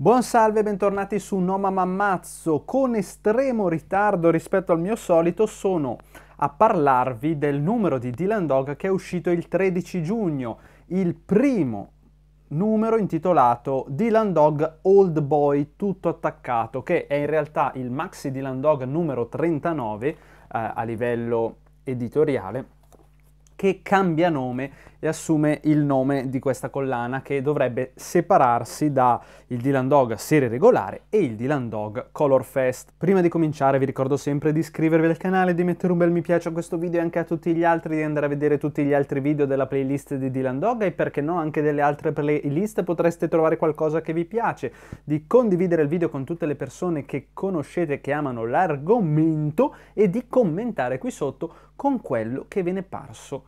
Buon salve, bentornati su Noma Mammazzo. Con estremo ritardo rispetto al mio solito sono a parlarvi del numero di Dylan Dog che è uscito il 13 giugno, il primo numero intitolato Dylan Dog Old Boy tutto attaccato, che è in realtà il maxi Dylan Dog numero 39 eh, a livello editoriale che cambia nome e assume il nome di questa collana che dovrebbe separarsi da il Dylan Dog serie regolare e il Dylan Dog Color Fest. Prima di cominciare vi ricordo sempre di iscrivervi al canale, di mettere un bel mi piace a questo video e anche a tutti gli altri, di andare a vedere tutti gli altri video della playlist di Dylan Dog e perché no anche delle altre playlist potreste trovare qualcosa che vi piace, di condividere il video con tutte le persone che conoscete che amano l'argomento e di commentare qui sotto con quello che ve ne è parso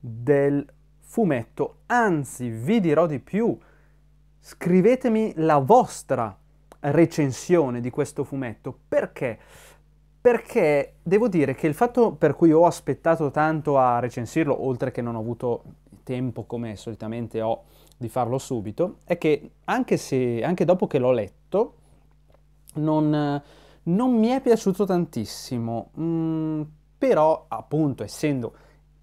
del fumetto, anzi vi dirò di più, scrivetemi la vostra recensione di questo fumetto, perché? Perché devo dire che il fatto per cui ho aspettato tanto a recensirlo, oltre che non ho avuto tempo come solitamente ho di farlo subito, è che anche, se, anche dopo che l'ho letto, non, non mi è piaciuto tantissimo, mm, però appunto essendo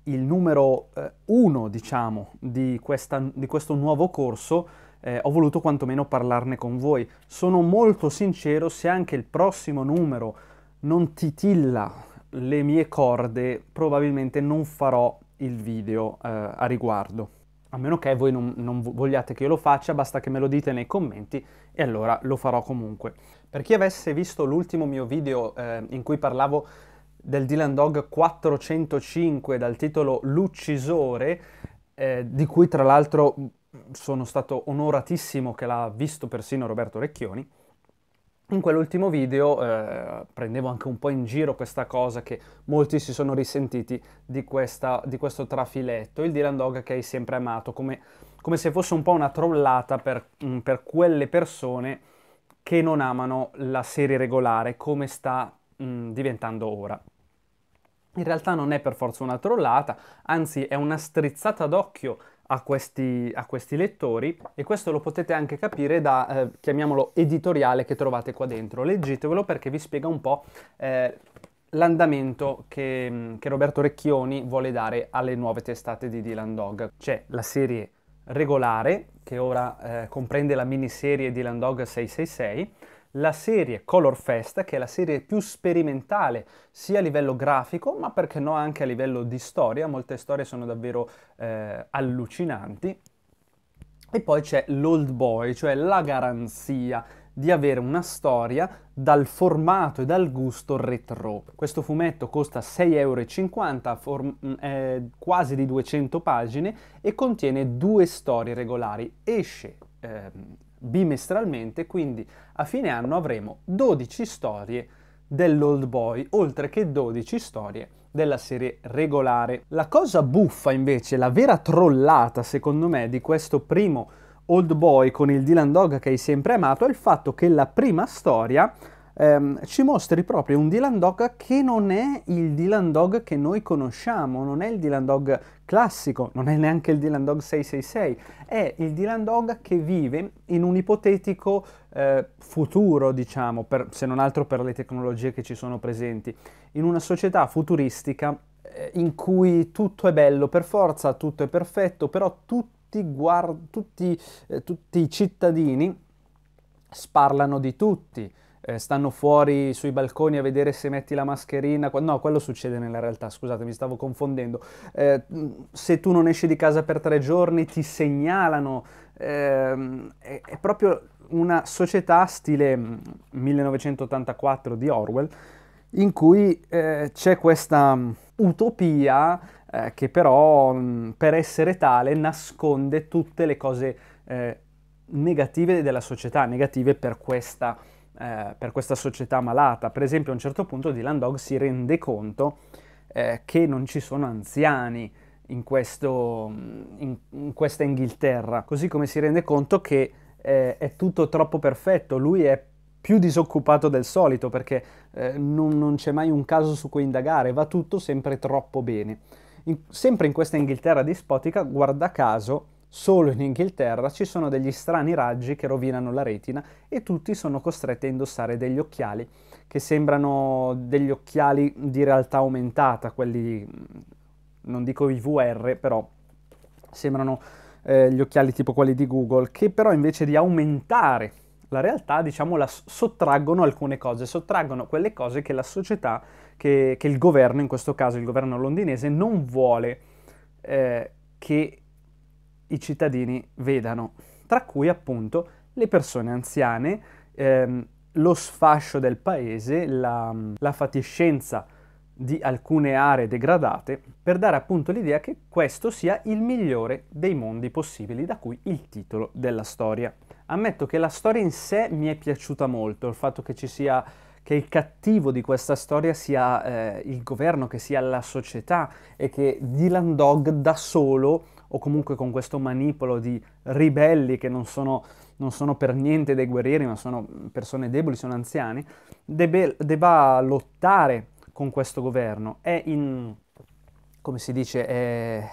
il numero eh, uno, diciamo, di, questa, di, questo nuovo corso, eh, ho voluto quantomeno parlarne con voi. Sono molto sincero, se anche il prossimo numero non titilla le mie corde, probabilmente non farò il video eh, a riguardo. A meno che voi non, non vogliate che io lo faccia, basta che me lo dite nei commenti e allora lo farò comunque. Per chi avesse visto l'ultimo mio video eh, in cui parlavo del Dylan Dog 405 dal titolo L'Uccisore, eh, di cui tra l'altro sono stato onoratissimo che l'ha visto persino Roberto Recchioni. In quell'ultimo video eh, prendevo anche un po' in giro questa cosa che molti si sono risentiti di, questa, di questo trafiletto, il Dylan Dog che hai sempre amato, come, come se fosse un po' una trollata per, mm, per quelle persone che non amano la serie regolare come sta mh, mm, diventando ora in realtà non è per forza una trollata, anzi è una strizzata d'occhio a questi, a questi, lettori e questo lo potete anche capire da, eh, chiamiamolo, editoriale che trovate qua dentro. Leggetevelo perché vi spiega un po' eh, l'andamento che, mm, che Roberto Recchioni vuole dare alle nuove testate di Dylan Dog. C'è la serie regolare, che ora eh, comprende la miniserie Dylan Dog 666, la serie Color Fest, che è la serie più sperimentale sia a livello grafico, ma perché no anche a livello di storia, molte storie sono davvero eh, allucinanti. E poi c'è l'Old Boy, cioè la garanzia di avere una storia dal formato e dal gusto retro. Questo fumetto costa 6,50 euro, eh, quasi di 200 pagine e contiene due storie regolari. Esce eh, bimestralmente, quindi a fine anno avremo 12 storie dell'Old Boy, oltre che 12 storie della serie regolare. La cosa buffa invece, la vera trollata secondo me di questo primo Old Boy con il Dylan Dog che hai sempre amato è il fatto che la prima storia ehm, ci mostri proprio un Dylan Dog che non è il Dylan Dog che noi conosciamo, non è il Dylan Dog classico, non è neanche il Dylan Dog 666, è il Dylan Dog che vive in un ipotetico eh, futuro, diciamo, per, se non altro per le tecnologie che ci sono presenti, in una società futuristica eh, in cui tutto è bello per forza, tutto è perfetto, però tutti, guard- tutti, eh, tutti i cittadini sparlano di tutti, eh, stanno fuori sui balconi a vedere se metti la mascherina. No, quello succede nella realtà, scusate, mi stavo confondendo. Eh, se tu non esci di casa per tre giorni ti segnalano. Eh, è, è proprio una società stile 1984 di Orwell in cui eh, c'è questa utopia eh, che però per essere tale nasconde tutte le cose eh, negative della società, negative per questa eh, per questa società malata. Per esempio a un certo punto Dylan Dog si rende conto eh, che non ci sono anziani in, questo, mm, in, in, questa Inghilterra, così come si rende conto che eh, è tutto troppo perfetto, lui è più disoccupato del solito perché eh, non, non c'è mai un caso su cui indagare, va tutto sempre troppo bene. In, sempre in questa Inghilterra dispotica, guarda caso, Solo in Inghilterra ci sono degli strani raggi che rovinano la retina e tutti sono costretti a indossare degli occhiali che sembrano degli occhiali di realtà aumentata, quelli mm, non dico i VR, però sembrano eh, gli occhiali tipo quelli di Google, che però invece di aumentare la realtà, diciamo, la sottraggono alcune cose, sottraggono quelle cose che la società, che, che il governo, in questo caso il governo londinese, non vuole eh, che i cittadini vedano, tra cui appunto le persone anziane, ehm, lo sfascio del paese, la, la fatiscenza di alcune aree degradate, per dare appunto l'idea che questo sia il migliore dei mondi possibili, da cui il titolo della storia. Ammetto che la storia in sé mi è piaciuta molto, il fatto che ci sia che il cattivo di questa storia sia eh, il governo, che sia la società e che Dylan Dog da solo o comunque con questo manipolo di ribelli che non sono, non sono per niente dei guerrieri ma sono persone deboli, sono anziani, debbe, debba lottare con questo governo. È in, come si dice, è,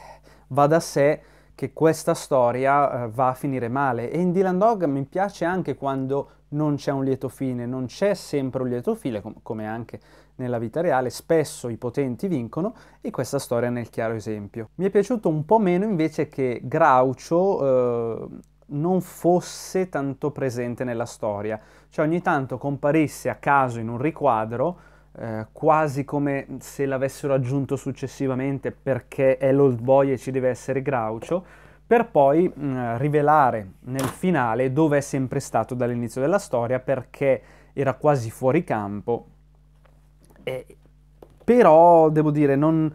va da sé che questa storia eh, va a finire male e in Dylan Dog mi piace anche quando non c'è un lieto fine, non c'è sempre un lieto fine, com- come anche nella vita reale, spesso i potenti vincono e questa storia è nel chiaro esempio. Mi è piaciuto un po' meno invece che Groucho eh, non fosse tanto presente nella storia, cioè ogni tanto comparisse a caso in un riquadro, eh, quasi come se l'avessero aggiunto successivamente perché è l'old boy e ci deve essere Groucho, per poi mh, mm, rivelare nel finale dove è sempre stato dall'inizio della storia perché era quasi fuori campo. E, però devo dire, non,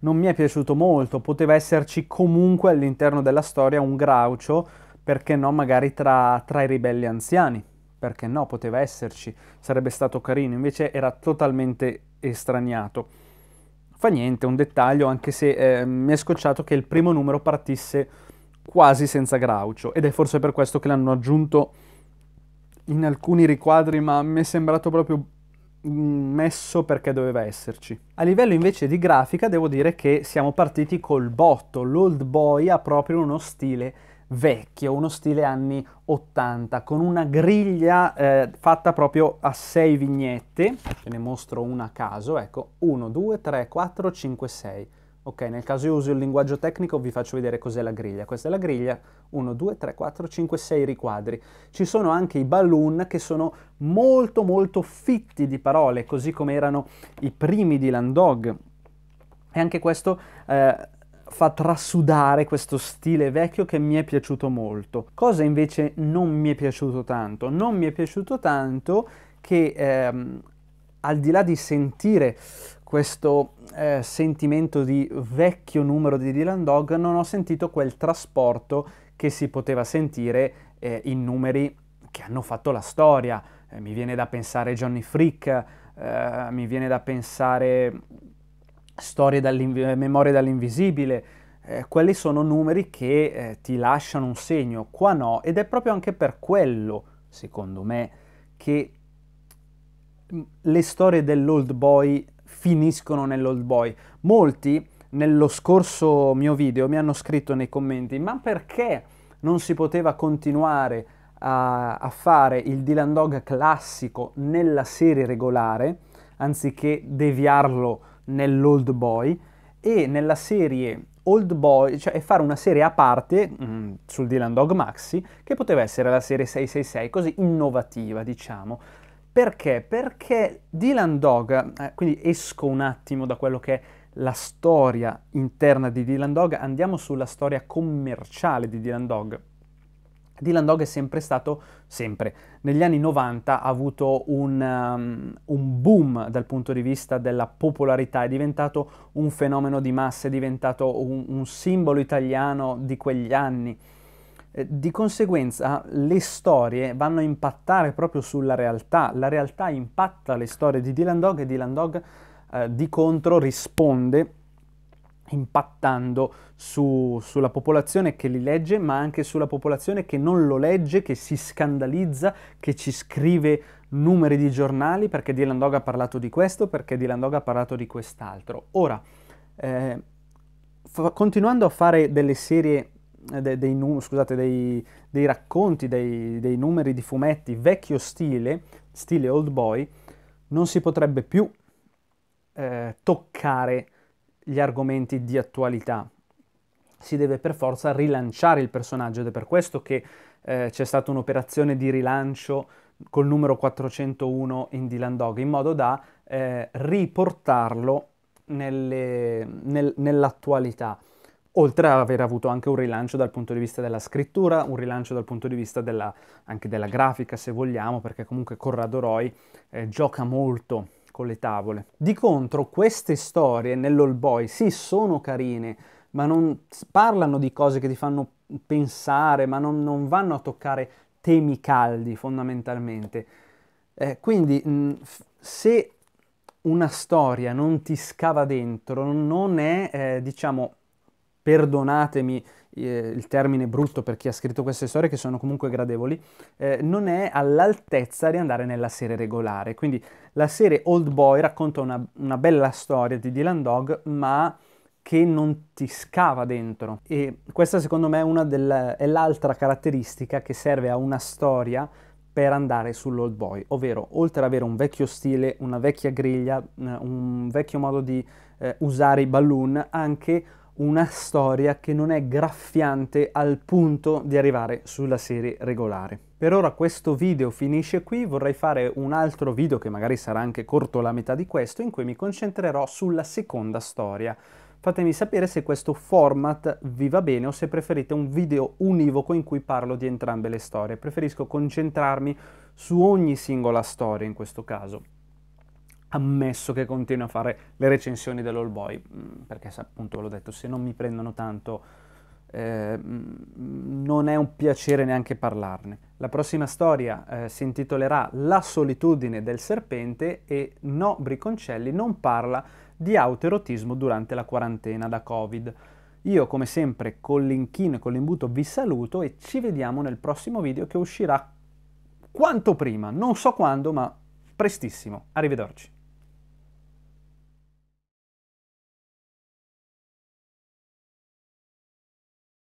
non mi è piaciuto molto, poteva esserci comunque all'interno della storia un Graucio, perché no, magari tra, tra i ribelli anziani, perché no, poteva esserci, sarebbe stato carino, invece era totalmente estraniato. Fa niente, un dettaglio, anche se eh, mi è scocciato che il primo numero partisse quasi senza Graucio ed è forse per questo che l'hanno aggiunto in alcuni riquadri, ma mi è sembrato proprio mm, messo perché doveva esserci. A livello invece di grafica devo dire che siamo partiti col botto, l'Old Boy ha proprio uno stile vecchio, uno stile anni 80, con una griglia eh, fatta proprio a sei vignette, ve ne mostro una a caso, ecco, 1, 2, 3, 4, 5, 6. Ok, nel caso io uso il linguaggio tecnico vi faccio vedere cos'è la griglia. Questa è la griglia, 1, 2, 3, 4, 5, 6 riquadri. Ci sono anche i balloon che sono molto molto fitti di parole, così come erano i primi di Landog. E anche questo eh, fa trasudare questo stile vecchio che mi è piaciuto molto. Cosa invece non mi è piaciuto tanto? Non mi è piaciuto tanto che ehm, al di là di sentire questo eh, sentimento di vecchio numero di Dylan Dog, non ho sentito quel trasporto che si poteva sentire eh, in numeri che hanno fatto la storia. Eh, mi viene da pensare Johnny Frick, eh, mi viene da pensare Storie dall'inv- eh, Memorie dall'invisibile. Eh, quelli sono numeri che ti lasciano un segno, qua no, ed è proprio anche per quello, secondo me, che mm, le storie dell'old boy finiscono nell'old boy. Molti nello scorso mio video mi hanno scritto nei commenti ma perché non si poteva continuare a, a fare il Dylan Dog classico nella serie regolare anziché deviarlo nell'old boy e nella serie Old Boy, cioè fare una serie a parte mh, mm, sul Dylan Dog Maxi, che poteva essere la serie 666, così innovativa, diciamo. Perché? Perché Dylan Dog, eh, quindi esco un attimo da quello che è la storia interna di Dylan Dog, andiamo sulla storia commerciale di Dylan Dog. Dylan Dog è sempre stato, sempre, negli anni 90 ha avuto un, um, un, boom dal punto di vista della popolarità, è diventato un fenomeno di massa, è diventato un, un simbolo italiano di quegli anni eh, di conseguenza le storie vanno a impattare proprio sulla realtà, la realtà impatta le storie di Dylan Dog e Dylan Dog eh, di contro risponde impattando su, sulla popolazione che li legge, ma anche sulla popolazione che non lo legge, che si scandalizza, che ci scrive numeri di giornali perché Dylan Dog ha parlato di questo, perché Dylan Dog ha parlato di quest'altro. Ora, eh, continuando a fare delle serie eh, dei, dei, scusate, dei, dei racconti, dei, numeri di fumetti vecchio stile, stile old boy, non si potrebbe più eh, toccare gli argomenti di attualità. Si deve per forza rilanciare il personaggio ed è per questo che eh, c'è stata un'operazione di rilancio col numero 401 in Dylan Dog, in modo da eh, riportarlo nelle, nel, nell'attualità oltre ad aver avuto anche un rilancio dal punto di vista della scrittura, un rilancio dal punto di vista della, anche della grafica se vogliamo, perché comunque Corrado Roy eh, gioca molto con le tavole. Di contro queste storie nell'All Boy sì sono carine, ma non parlano di cose che ti fanno pensare, ma non, non vanno a toccare temi caldi fondamentalmente. Eh, quindi mh, se una storia non ti scava dentro, non è eh, diciamo perdonatemi eh, il termine brutto per chi ha scritto queste storie che sono comunque gradevoli, eh, non è all'altezza di andare nella serie regolare. Quindi la serie Old Boy racconta una, una bella storia di Dylan Dog, ma che non ti scava dentro. E questa secondo me è, del, è l'altra caratteristica che serve a una storia per andare sull'old boy, ovvero oltre ad avere un vecchio stile, una vecchia griglia, eh, un vecchio modo di eh, usare i balloon, anche una storia che non è graffiante al punto di arrivare sulla serie regolare. Per ora questo video finisce qui, vorrei fare un altro video che magari sarà anche corto la metà di questo in cui mi concentrerò sulla seconda storia. Fatemi sapere se questo format vi va bene o se preferite un video univoco in cui parlo di entrambe le storie. Preferisco concentrarmi su ogni singola storia in questo caso ammesso che continui a fare le recensioni dell'All mm, perché appunto l'ho detto, se non mi prendono tanto eh, mm, non è un piacere neanche parlarne. La prossima storia eh, si intitolerà La solitudine del serpente e no, Briconcelli non parla di autoerotismo durante la quarantena da Covid. Io come sempre con l'inchino e con l'imbuto vi saluto e ci vediamo nel prossimo video che uscirà quanto prima, non so quando ma prestissimo. Arrivederci.